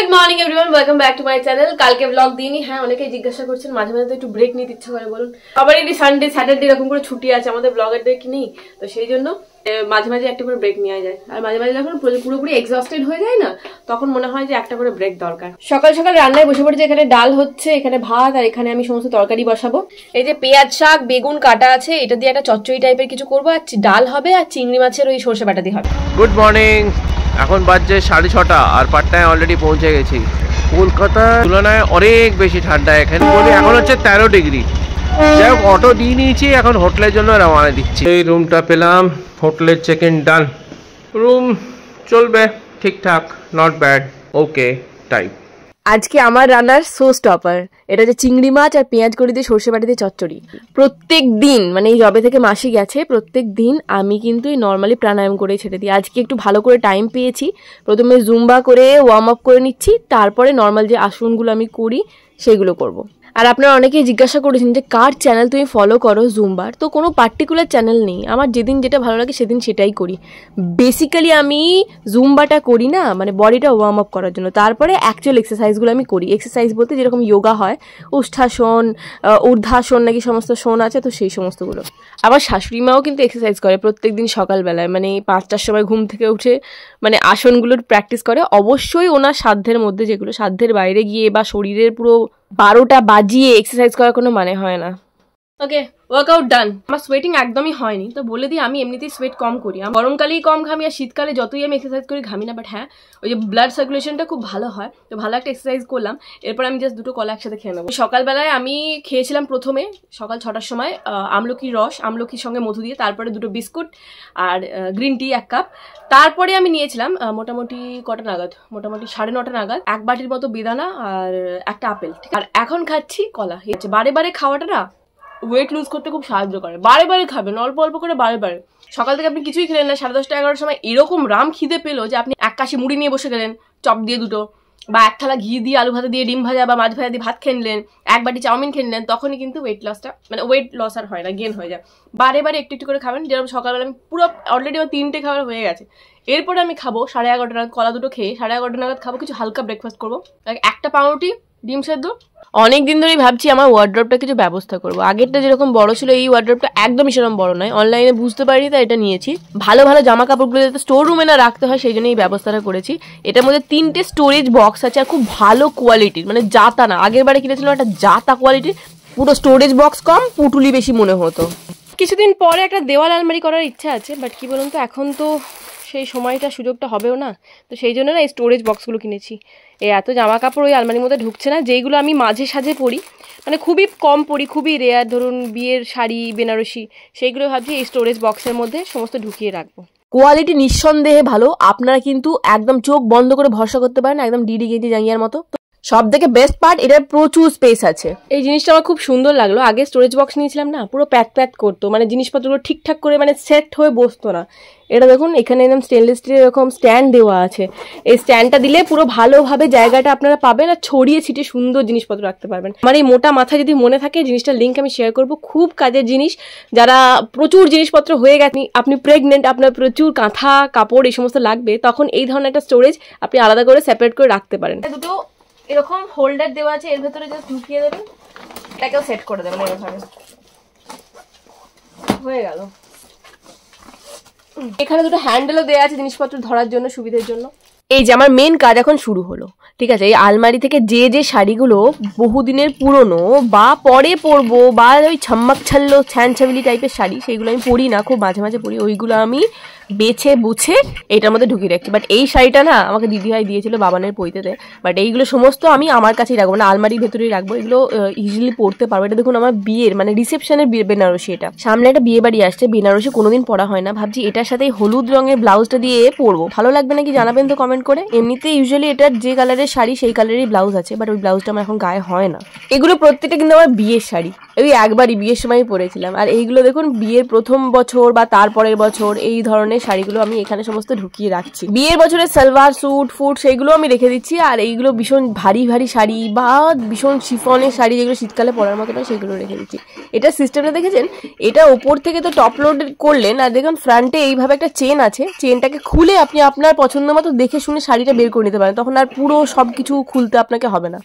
Good morning everyone welcome back to my channel কালকে vlog দিইনি হ্যাঁ অনেকেই জিজ্ঞাসা করছেন মাঝে মাঝে তো একটু ব্রেক নিতে ইচ্ছা করে বলুন আবার এই সানডে স্যাটারডে এরকম করে ছুটি আছে আমাদের ব্লগারদের কি নেই তো সেই জন্য মাঝে মাঝে একটা করে ব্রেক নেওয়া যায় আর মাঝে মাঝে যখন পুরোপুরি এক্সস্টেড হয়ে যায় না তখন মনে হয় যে একটা করে ব্রেক দরকার সকাল সকাল রান্নায় বসে পড়েছে এখানে ডাল হচ্ছে এখানে ভাত আর এখানে আমি সমস্ত তরকারি বসাবো এই যে পেঁয়াজ শাক বেগুন কাটা আছে এটা দিয়ে একটা চচ্চড়ি টাইপের কিছু করবো আর ডাল হবে আর চিংড়ি মাছের ওই সর্ষে বাটা দিয়ে হবে গুড মর্নিং এখন বাজছে সাড়ে ছটা আর পাট্টায় অলরেডি পৌঁছে গেছি কলকাতার তুলনায় অনেক বেশি ঠান্ডা এখানে বলি এখন হচ্ছে তেরো ডিগ্রি যাই হোক অটো দিয়ে নিয়েছি এখন হোটেলের জন্য রওনা দিচ্ছি এই রুমটা পেলাম হোটেলের চেক ইন ডান রুম চলবে ঠিকঠাক নট ব্যাড ওকে টাইপ আজকে আমার রান্নার সো স্টপার এটা হচ্ছে চিংড়ি মাছ আর পেঁয়াজ করি দিয়ে সর্ষে বাটি দিয়ে চচ্চড়ি প্রত্যেক দিন মানে এই জবে থেকে মাসি গেছে প্রত্যেক দিন আমি কিন্তু এই নর্মালি প্রাণায়াম করে ছেড়ে দিই আজকে একটু ভালো করে টাইম পেয়েছি প্রথমে জুম্বা করে ওয়ার্ম আপ করে নিচ্ছি তারপরে নর্মাল যে আসনগুলো আমি করি সেগুলো করবো আর আপনারা অনেকেই জিজ্ঞাসা করেছেন যে কার চ্যানেল তুমি ফলো করো জুমবার তো কোনো পার্টিকুলার চ্যানেল নেই আমার যেদিন যেটা ভালো লাগে সেদিন সেটাই করি বেসিক্যালি আমি জুমবাটা করি না মানে বডিটা ওয়ার্ম আপ করার জন্য তারপরে অ্যাকচুয়াল এক্সারসাইজগুলো আমি করি এক্সারসাইজ বলতে যেরকম যোগা হয় উষ্ঠাসন ঊর্ধ্বাসন নাকি সমস্ত শোন আছে তো সেই সমস্তগুলো আবার শাশুড়ি মাও কিন্তু এক্সারসাইজ করে প্রত্যেক দিন সকালবেলায় মানে পাঁচটার সময় ঘুম থেকে উঠে মানে আসনগুলোর প্র্যাকটিস করে অবশ্যই ওনার সাধ্যের মধ্যে যেগুলো সাধ্যের বাইরে গিয়ে বা শরীরের পুরো বারোটা বাজিয়ে এক্সারসাইজ করার কোনো মানে হয় না ওকে ওয়ার্কআউট ডান আমার সোয়েটিং একদমই হয়নি তো বলে দিই আমি এমনিতেই সোয়েট কম করি আমি গরমকালেই কম ঘামি আর শীতকালে যতই আমি এক্সারসাইজ করি ঘামি না বাট হ্যাঁ ওই যে ব্লাড সার্কুলেশনটা খুব ভালো হয় তো ভালো একটা এক্সারসাইজ করলাম এরপর আমি জাস্ট দুটো কলা একসাথে খেয়ে নেবো সকালবেলায় আমি খেয়েছিলাম প্রথমে সকাল ছটার সময় আমলকির রস আমলকির সঙ্গে মধু দিয়ে তারপরে দুটো বিস্কুট আর গ্রিন টি এক কাপ তারপরে আমি নিয়েছিলাম মোটামুটি কটা নাগাদ মোটামুটি সাড়ে নটা নাগাদ এক বাটির মতো বেদানা আর একটা আপেল ঠিক আর এখন খাচ্ছি কলা ঠিক আছে বারে বারে খাওয়াটা না ওয়েট লুজ করতে খুব সাহায্য করে বারে বারে খাবেন অল্প অল্প করে বারে বারে সকাল থেকে আপনি কিছুই খেলেন না সাড়ে দশটা এগারোটার সময় এরকম রাম খিদে পেলো যে আপনি এক কাশি মুড়ি নিয়ে বসে গেলেন চপ দিয়ে দুটো বা এক থালা ঘি দিয়ে আলু ভাজা দিয়ে ডিম ভাজা বা মাছ ভাজা দিয়ে ভাত খেলেন এক বাটি চাউমিন খেলেন তখনই কিন্তু ওয়েট লসটা মানে ওয়েট লস আর হয় না গেন হয়ে যায় বারে বারে একটু একটু করে খাবেন যেরকম সকালবেলা আমি পুরো অলরেডি আমার তিনটে খাবার হয়ে গেছে এরপরে আমি খাবো সাড়ে এগারোটা নাগাদ কলা দুটো খেয়ে সাড়ে এগারোটা নাগাদ খাবো কিছু হালকা ব্রেকফাস্ট করবো একটা পাউরুটি ডিম সেদ্ধ অনেক দিন ধরেই ভাবছি আমার ওয়ার্ড্রপটা কিছু ব্যবস্থা করবো আগেরটা যেরকম বড় ছিল এই ওয়ার্ড্রপটা একদমই সেরকম বড় নয় অনলাইনে বুঝতে পারি তাই এটা নিয়েছি ভালো ভালো জামা কাপড়গুলো যাতে স্টোর রুমে না রাখতে হয় সেই জন্য এই ব্যবস্থাটা করেছি এটার মধ্যে তিনটে স্টোরেজ বক্স আছে আর খুব ভালো কোয়ালিটির মানে জাতা না আগের বারে কিনেছিলাম একটা জাতা কোয়ালিটির পুরো স্টোরেজ বক্স কম পুটুলি বেশি মনে হতো কিছুদিন পরে একটা দেওয়াল আলমারি করার ইচ্ছা আছে বাট কি বলুন তো এখন তো সেই সময়টা সুযোগটা হবেও না তো সেই জন্য না এই স্টোরেজ বক্সগুলো কিনেছি এ এত জামা কাপড় ওই আলমারির মধ্যে ঢুকছে না যেইগুলো আমি মাঝে সাঝে পরি মানে খুবই কম পরি খুবই রেয়ার ধরুন বিয়ের শাড়ি বেনারসি সেইগুলো ভাবছি এই স্টোরেজ বক্সের মধ্যে সমস্ত ঢুকিয়ে রাখবো কোয়ালিটি নিঃসন্দেহে ভালো আপনারা কিন্তু একদম চোখ বন্ধ করে ভরসা করতে পারেন একদম ডিডি গেঞ্জি জাঙ্গিয়ার মতো সব থেকে বেস্ট পার্ট এটার প্রচুর স্পেস আছে এই জিনিসটা আমার খুব সুন্দর লাগলো আগে স্টোরেজ বক্স নিয়েছিলাম না পুরো প্যাক প্যাক করতো মানে জিনিসপত্রগুলো ঠিকঠাক করে মানে সেট হয়ে বসতো না এটা দেখুন এখানে একদম স্টেনলেস স্টিলের এরকম স্ট্যান্ড দেওয়া আছে এই স্ট্যান্ডটা দিলে পুরো ভালোভাবে জায়গাটা আপনারা পাবেন আর ছড়িয়ে ছিটিয়ে সুন্দর জিনিসপত্র রাখতে পারবেন আমার এই মোটা মাথা যদি মনে থাকে জিনিসটার লিঙ্ক আমি শেয়ার করব খুব কাজের জিনিস যারা প্রচুর জিনিসপত্র হয়ে গেছে আপনি প্রেগনেন্ট আপনার প্রচুর কাঁথা কাপড় এই সমস্ত লাগবে তখন এই ধরনের একটা স্টোরেজ আপনি আলাদা করে সেপারেট করে রাখতে পারেন দুটো এরকম হোল্ডার দেওয়া আছে এর ভেতরে যদি ঢুকিয়ে দেবেন এটাকেও সেট করে দেবেন এরকম হয়ে গেল এখানে দুটো হ্যান্ডেলও দেওয়া আছে জিনিসপত্র ধরার জন্য সুবিধার জন্য এই যে আমার মেন কাজ এখন শুরু হলো ঠিক আছে এই আলমারি থেকে যে যে শাড়িগুলো বহুদিনের পুরনো বা পরে পরবো বা ওই ছাম্মাক ছাল্লো ছ্যান ছাবিলি টাইপের শাড়ি সেইগুলো আমি পরি না খুব মাঝে মাঝে পরি ওইগুলো আমি বেছে বুছে এটার মধ্যে ঢুকিয়ে রাখছি বাট এই শাড়িটা না আমাকে দিদিভাই দিয়েছিল বাবানের পৈতেতে বাট এইগুলো সমস্ত আমি আমার কাছেই রাখবো মানে আলমারির ভেতরেই রাখবো এগুলো ইজিলি পড়তে পারবো এটা দেখুন আমার বিয়ের মানে রিসেপশনের বেনারসি এটা সামনে একটা বিয়ে বাড়ি আসছে বেনারসি কোনোদিন পরা হয় না ভাবছি এটার সাথে হলুদ রঙের ব্লাউজটা দিয়ে পরবো ভালো লাগবে নাকি জানাবেন তো কমেন্ট করে এমনিতে ইউজুয়ালি এটার যে কালারের শাড়ি সেই কালারেরই ব্লাউজ আছে বাট ওই ব্লাউজটা আমার এখন গায়ে হয় না এগুলো প্রত্যেকটা কিন্তু আমার বিয়ের শাড়ি ওই একবারই বিয়ের সময় পরেছিলাম আর এইগুলো দেখুন বিয়ের প্রথম বছর বা তারপরের বছর এই ধরনের শাড়িগুলো আমি এখানে সমস্ত ঢুকিয়ে রাখছি বিয়ের বছরে সালোয়ার স্যুট ফুট সেইগুলো আমি রেখে দিচ্ছি আর এইগুলো ভীষণ ভারী ভারী শাড়ি বা ভীষণ শিফনের শাড়ি যেগুলো শীতকালে পরার মতো না সেগুলো রেখে দিচ্ছি এটা সিস্টেমটা দেখেছেন এটা ওপর থেকে তো টপ লোড করলেন আর দেখুন ফ্রন্টে এইভাবে একটা চেন আছে চেনটাকে খুলে আপনি আপনার পছন্দ মতো দেখে শুনে শাড়িটা বের করে নিতে পারেন তখন আর পুরো সব কিছু খুলতে আপনাকে হবে না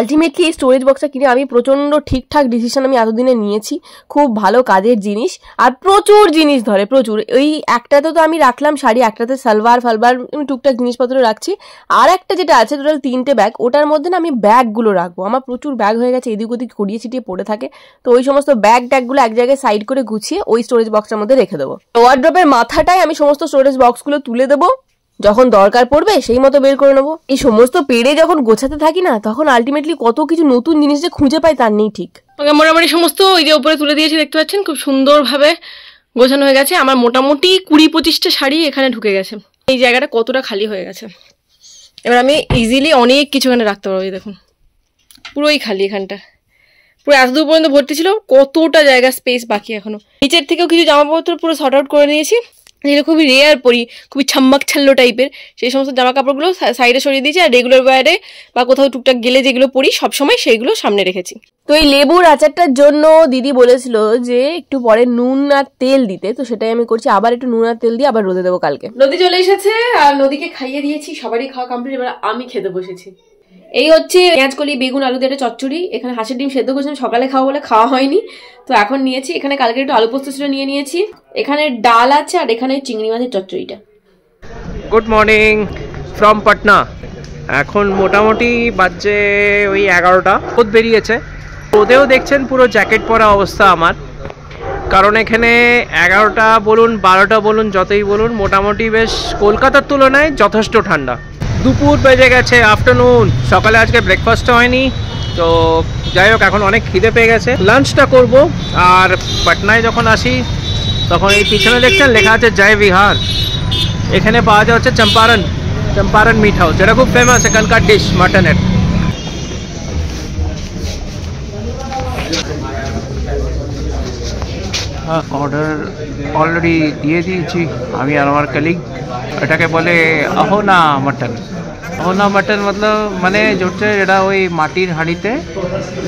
আলটিমেটলি এই স্টোরেজ বক্সটা কিনে আমি প্রচণ্ড ঠিকঠাক ডিসিশন আমি এতদিনে নিয়েছি খুব ভালো কাজের জিনিস আর প্রচুর জিনিস ধরে প্রচুর ওই একটাতে তো আমি রাখলাম শাড়ি একটাতে সালোয়ার ফালবার আমি টুকটাক জিনিসপত্র রাখছি আর একটা যেটা আছে টোটাল তিনটে ব্যাগ ওটার মধ্যে না আমি ব্যাগগুলো রাখবো আমার প্রচুর ব্যাগ হয়ে গেছে এদিক ওদিক ছড়িয়ে ছিটিয়ে পড়ে থাকে তো ওই সমস্ত ব্যাগ ট্যাগগুলো এক জায়গায় সাইড করে গুছিয়ে ওই স্টোরেজ বক্সটার মধ্যে রেখে দেবো ওয়ার্ড্রপের মাথাটাই আমি সমস্ত স্টোরেজ বক্সগুলো তুলে দেবো যখন দরকার পড়বে সেই মতো বের করে নেবো এই সমস্ত পেড়ে যখন গোছাতে থাকি না তখন আলটিমেটলি কত কিছু নতুন জিনিস যে খুঁজে পাই তার নেই ঠিক ওকে মোটামুটি সমস্ত ওই যে উপরে তুলে দিয়েছি দেখতে পাচ্ছেন খুব সুন্দরভাবে গোছানো হয়ে গেছে আমার মোটামুটি কুড়ি পঁচিশটা শাড়ি এখানে ঢুকে গেছে এই জায়গাটা কতটা খালি হয়ে গেছে এবার আমি ইজিলি অনেক কিছু এখানে রাখতে পারবো দেখুন পুরোই খালি এখানটা পুরো এতদূর পর্যন্ত ভর্তি ছিল কতটা জায়গা স্পেস বাকি এখনো নিচের থেকেও কিছু জামাপত্র পুরো শর্ট আউট করে নিয়েছি যেগুলো খুবই রেয়ার পরি খুবই ছাম্মাক ছাল্লো টাইপের সেই সমস্ত জামা কাপড়গুলো সাইডে সরিয়ে দিয়েছি আর রেগুলার ওয়ারে বা কোথাও টুকটাক গেলে যেগুলো পরি সবসময় সেইগুলো সামনে রেখেছি তো এই লেবুর আচারটার জন্য দিদি বলেছিল যে একটু পরে নুন আর তেল দিতে তো সেটাই আমি করছি আবার একটু নুন আর তেল দিয়ে আবার রোদে দেবো কালকে নদী চলে এসেছে আর নদীকে খাইয়ে দিয়েছি সবারই খাওয়া কমপ্লিট এবার আমি খেতে বসেছি এই হচ্ছে পেঁয়াজ কলি বেগুন আলু দিয়ে চচ্চড়ি এখানে হাঁসের ডিম সেদ্ধ করেছিলাম সকালে খাওয়া বলে খাওয়া হয়নি তো এখন নিয়েছি এখানে কালকে একটু আলু পোস্ত ছিল নিয়ে নিয়েছি এখানে ডাল আছে আর এখানে চিংড়ি মাছের চচ্চড়িটা গুড মর্নিং ফ্রম পাটনা এখন মোটামুটি বাজছে ওই এগারোটা রোদ বেরিয়েছে রোদেও দেখছেন পুরো জ্যাকেট পরা অবস্থা আমার কারণ এখানে এগারোটা বলুন বারোটা বলুন যতই বলুন মোটামুটি বেশ কলকাতার তুলনায় যথেষ্ট ঠান্ডা দুপুর বেজে গেছে আফটারনুন সকালে আজকে ব্রেকফাস্ট হয়নি তো যাই হোক এখন অনেক খিদে পেয়ে গেছে লাঞ্চটা করব আর পাটনায় যখন আসি তখন এই পিছনে দেখছেন লেখা আছে জয় বিহার এখানে পাওয়া যাচ্ছে চম্পারণ চম্পারণ মিট হাউস যেটা খুব ফেমাস এখানকার ডিশ মাটনের অর্ডার অলরেডি দিয়ে দিয়েছি আমি আর আমার কালিগ এটাকে বলে অহোনা মাটন না মাটন মতলব মানে যেটা এটা ওই মাটির হাঁড়িতে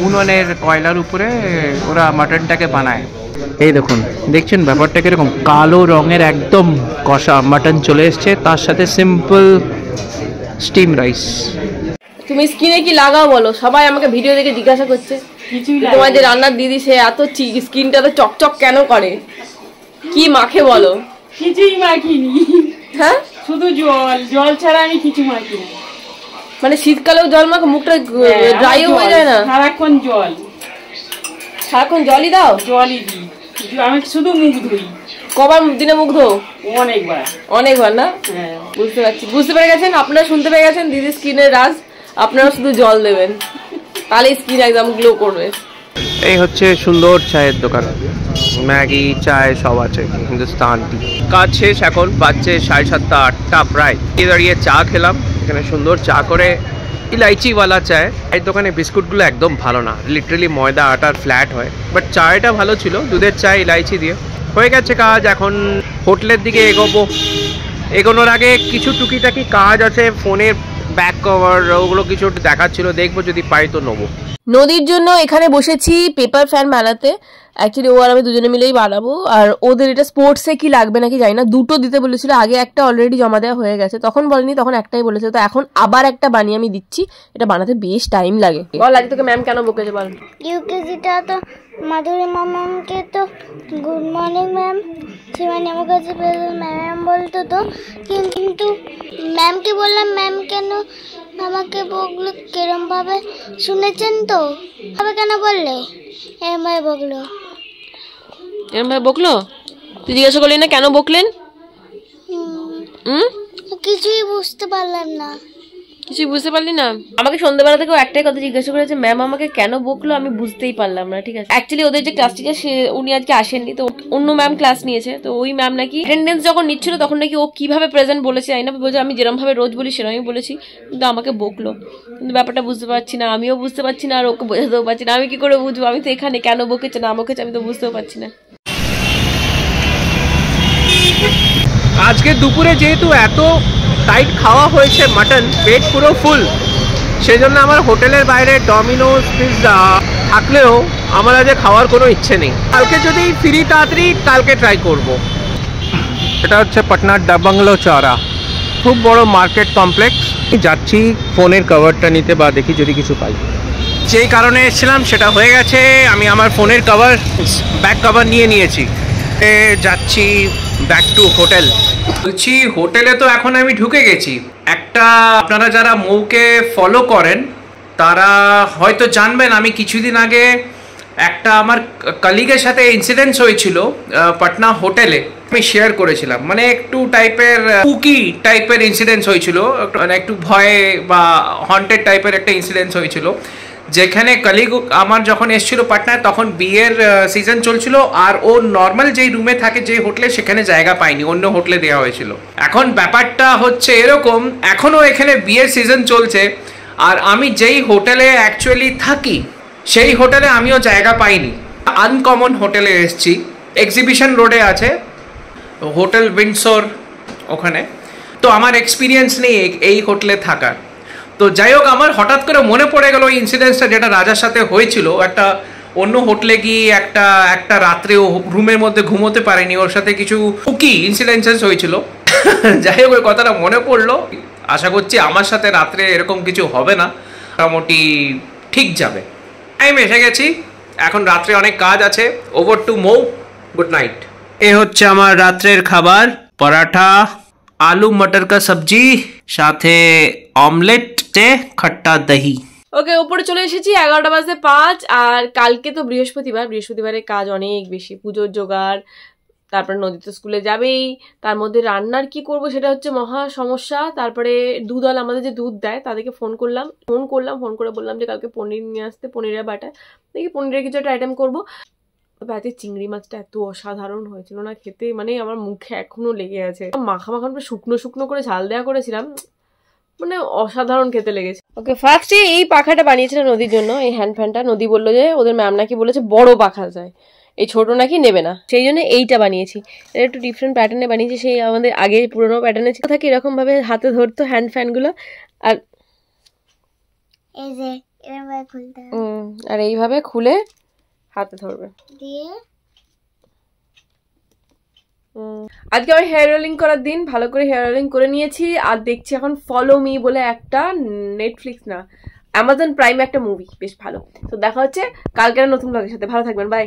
উনুনের কয়লার উপরে ওরা মাটনটাকে বানায় এই দেখুন দেখছেন ব্যাপারটা কীরকম কালো রঙের একদম কষা মাটন চলে এসছে তার সাথে সিম্পল স্টিম রাইস তুমি স্কিনে কি লাগাও বলো সবাই আমাকে ভিডিও দেখে জিজ্ঞাসা করছে তোমাদের রান্নার দিদি সে এত স্কিনটা তো চকচক কেন করে কি মাখে বলো কিছুই মাখিনি হ্যাঁ শুধু জল জল ছাড়া আমি কিছু মাখি মানে শীতকালেও জল মাখো মুখটা ড্রাই হ্যাঁ, হয়ে যায় না সারাক্ষণ জল সারাক্ষণ জলই দাও জলই দিই আমি শুধু মুখ ধুই কবার দিনে মুখ ধো অনেকবার অনেকবার না হ্যাঁ। বুঝতে পারছি বুঝতে পেরে গেছেন আপনারা শুনতে পেরে গেছেন দিদি স্কিনের রাজ আপনারা শুধু জল দেবেন তাহলে স্কিন একদম গ্লো করবে এই হচ্ছে সুন্দর চায়ের দোকান ম্যাগি চায় সব আছে হিন্দুস্তান কাজ শেষ এখন বাচ্চে সাড়ে সাতটা আটটা প্রায় এ দাঁড়িয়ে চা খেলাম এখানে সুন্দর চা করে ইলাইচিওয়ালা চায় এই দোকানে বিস্কুটগুলো একদম ভালো না লিটারেলি ময়দা আটার ফ্ল্যাট হয় বাট চায়টা ভালো ছিল দুধের চা ইলাইচি দিয়ে হয়ে গেছে কাজ এখন হোটেলের দিকে এগোবো এগোনোর আগে কিছু টুকিটাকি কাজ আছে ফোনের ব্যাক কভার ওগুলো কিছু দেখাচ্ছিল দেখবো যদি পাই তো নেবো নদীর জন্য এখানে বসেছি পেপার ফ্যান মেলাতে অ্যাকচুয়ালি ও আর আমি দুজনে মিলেই বানাবো আর ওদের এটা স্পোর্টসে কি লাগবে নাকি জানি না দুটো দিতে বলেছিল আগে একটা অলরেডি জমা দেওয়া হয়ে গেছে তখন বলেনি তখন একটাই বলেছে তো এখন আবার একটা বানিয়ে আমি দিচ্ছি এটা বানাতে বেশ টাইম লাগে বল লাগে তোকে ম্যাম কেন বকেছে বল ইউকেজিটা তো মাধুরী ম্যামকে তো গুড মর্নিং ম্যাম সে মানে আমার কাছে ম্যাম বলতো তো কিন্তু ম্যামকে বললাম ম্যাম কেন আমাকে বকলো কেরমভাবে শুনেছেন তো ভাবে কেন বললে ভাই বকলো এরমভাবে বকলো তুই জিজ্ঞাসা করলি না কেন বকলেন কিছুই বুঝতে পারলাম না কিছুই বুঝতে পারলি না আমাকে সন্ধ্যাবেলা থেকেও একটাই কথা জিজ্ঞাসা করেছে ম্যাম আমাকে কেন বকলো আমি বুঝতেই পারলাম না ঠিক আছে অ্যাকচুয়ালি ওদের যে ক্লাস টিচার সে উনি আজকে আসেননি তো অন্য ম্যাম ক্লাস নিয়েছে তো ওই ম্যাম নাকি অ্যাটেন্ডেন্স যখন নিচ্ছিল তখন নাকি ও কিভাবে প্রেজেন্ট বলেছে আই না বলছে আমি যেরমভাবে রোজ বলি সেরমই বলেছি কিন্তু আমাকে বকলো কিন্তু ব্যাপারটা বুঝতে পারছি না আমিও বুঝতে পারছি না আর ওকে বোঝাতেও পারছি না আমি কি করে বুঝবো আমি তো এখানে কেন বকেছে না বকেছে আমি তো বুঝতেও পারছি না আজকে দুপুরে যেহেতু এত টাইট খাওয়া হয়েছে মাটন পেট পুরো ফুল সেই জন্য আমার হোটেলের বাইরে ডমিনোস পিৎজা থাকলেও আমার আজকে খাওয়ার কোনো ইচ্ছে নেই কালকে যদি ফিরি তাড়াতাড়ি কালকে ট্রাই করব। এটা হচ্ছে পাটনার ডাবাংলো চড়া খুব বড় মার্কেট কমপ্লেক্স যাচ্ছি ফোনের কভারটা নিতে বা দেখি যদি কিছু পাই যেই কারণে এসেছিলাম সেটা হয়ে গেছে আমি আমার ফোনের কভার ব্যাক কভার নিয়ে নিয়েছি যাচ্ছি ব্যাক টু হোটেল বলছি হোটেলে তো এখন আমি ঢুকে গেছি একটা আপনারা যারা মৌকে ফলো করেন তারা হয়তো জানবেন আমি কিছুদিন আগে একটা আমার কালিগের সাথে ইনসিডেন্টস হয়েছিল পাটনা হোটেলে আমি শেয়ার করেছিলাম মানে একটু টাইপের কুকি টাইপের ইনসিডেন্টস হয়েছিল মানে একটু ভয়ে বা হন্টেড টাইপের একটা ইনসিডেন্টস হয়েছিল যেখানে কলিগ আমার যখন এসেছিল পাটনায় তখন বিয়ের সিজন চলছিল আর ও নর্মাল যেই রুমে থাকে যে হোটেলে সেখানে জায়গা পায়নি অন্য হোটেলে দেওয়া হয়েছিল এখন ব্যাপারটা হচ্ছে এরকম এখনও এখানে বিয়ের সিজন চলছে আর আমি যেই হোটেলে অ্যাকচুয়ালি থাকি সেই হোটেলে আমিও জায়গা পাইনি আনকমন হোটেলে এসেছি এক্সিবিশন রোডে আছে হোটেল উইন্ডসোর ওখানে তো আমার এক্সপিরিয়েন্স নেই এই হোটেলে থাকার তো যাই হোক আমার হঠাৎ করে মনে পড়ে গেল ওই ইনসিডেন্সটা যেটা রাজার সাথে হয়েছিল একটা অন্য হোটেলে গিয়ে একটা একটা রাত্রে ও রুমের মধ্যে ঘুমোতে পারেনি ওর সাথে কিছু কুকি ইনসিডেন্সেস হয়েছিল যাই হোক ওই কথাটা মনে পড়লো আশা করছি আমার সাথে রাত্রে এরকম কিছু হবে না মোটামুটি ঠিক যাবে আমি এসে গেছি এখন রাত্রে অনেক কাজ আছে over to Mou good night এ হচ্ছে আমার রাত্রের খাবার পরাঠা আলু মটর কা সবজি সাথে অমলেট টেস্টে খট্টা দহি ওকে ওপরে চলে এসেছি এগারোটা বাজে পাঁচ আর কালকে তো বৃহস্পতিবার বৃহস্পতিবারের কাজ অনেক বেশি পুজোর জোগাড় তারপরে নদীতে স্কুলে যাবেই তার মধ্যে রান্নার কি করব সেটা হচ্ছে মহা সমস্যা তারপরে দুধল আমাদের যে দুধ দেয় তাদেরকে ফোন করলাম ফোন করলাম ফোন করে বললাম যে কালকে পনির নিয়ে আসতে পনিরের বাটা দেখি পনিরের কিছু একটা আইটেম করবো তবে আজকে চিংড়ি মাছটা এত অসাধারণ হয়েছিল না খেতে মানে আমার মুখে এখনো লেগে আছে মাখা মাখানটা শুকনো শুকনো করে ঝাল দেওয়া করেছিলাম মানে অসাধারণ খেতে লেগেছে ওকে ফার্স্টে এই পাখাটা বানিয়েছিল নদীর জন্য এই হ্যান্ড ফ্যানটা নদী বললো যে ওদের ম্যাম নাকি বলেছে বড় পাখা যায় এই ছোট নাকি নেবে না সেই জন্য এইটা বানিয়েছি এটা একটু ডিফারেন্ট প্যাটার্নে বানিয়েছি সেই আমাদের আগে পুরোনো প্যাটার্নে ছিল থাকে এরকমভাবে হাতে ধরতো হ্যান্ড ফ্যানগুলো আর আর এইভাবে খুলে হাতে ধরবে দিয়ে আজকে আমি হেয়ার অয়েলিং করার দিন ভালো করে হেয়ার অয়েলিং করে নিয়েছি আর দেখছি এখন ফলো মি বলে একটা নেটফ্লিক্স না অ্যামাজন প্রাইম একটা মুভি বেশ ভালো তো দেখা হচ্ছে কালকের নতুন ব্লগের সাথে ভালো থাকবেন বাই